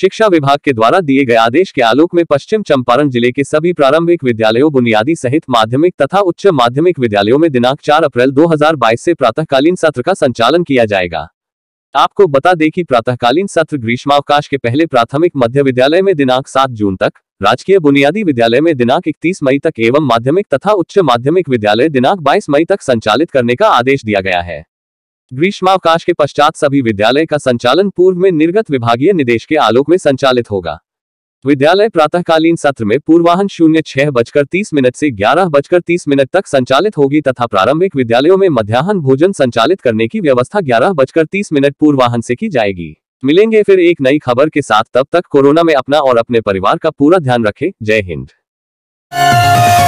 शिक्षा विभाग के द्वारा दिए गए आदेश के आलोक में पश्चिम चंपारण जिले के सभी प्रारंभिक विद्यालयों बुनियादी सहित माध्यमिक तथा उच्च माध्यमिक विद्यालयों में दिनांक 4 अप्रैल 2022 से प्रातःकालीन सत्र का संचालन किया जाएगा आपको बता दें कि प्रातःकालीन सत्र ग्रीष्मावकाश के पहले प्राथमिक मध्य विद्यालय में दिनांक सात जून तक राजकीय बुनियादी विद्यालय में दिनांक इकतीस मई तक एवं माध्यमिक तथा उच्च माध्यमिक विद्यालय दिनांक बाईस मई तक संचालित करने का आदेश दिया गया है ग्रीष्मावकाश के पश्चात सभी विद्यालय का संचालन पूर्व में निर्गत विभागीय निदेश के आलोक में संचालित होगा विद्यालय प्रातःकालीन सत्र में पूर्वाहन शून्य छह बजकर तीस मिनट से ग्यारह बजकर तीस मिनट तक संचालित होगी तथा प्रारंभिक विद्यालयों में मध्याहन भोजन संचालित करने की व्यवस्था ग्यारह बजकर तीस मिनट पूर्वाहन से की जाएगी मिलेंगे फिर एक नई खबर के साथ तब तक कोरोना में अपना और अपने परिवार का पूरा ध्यान रखें जय हिंद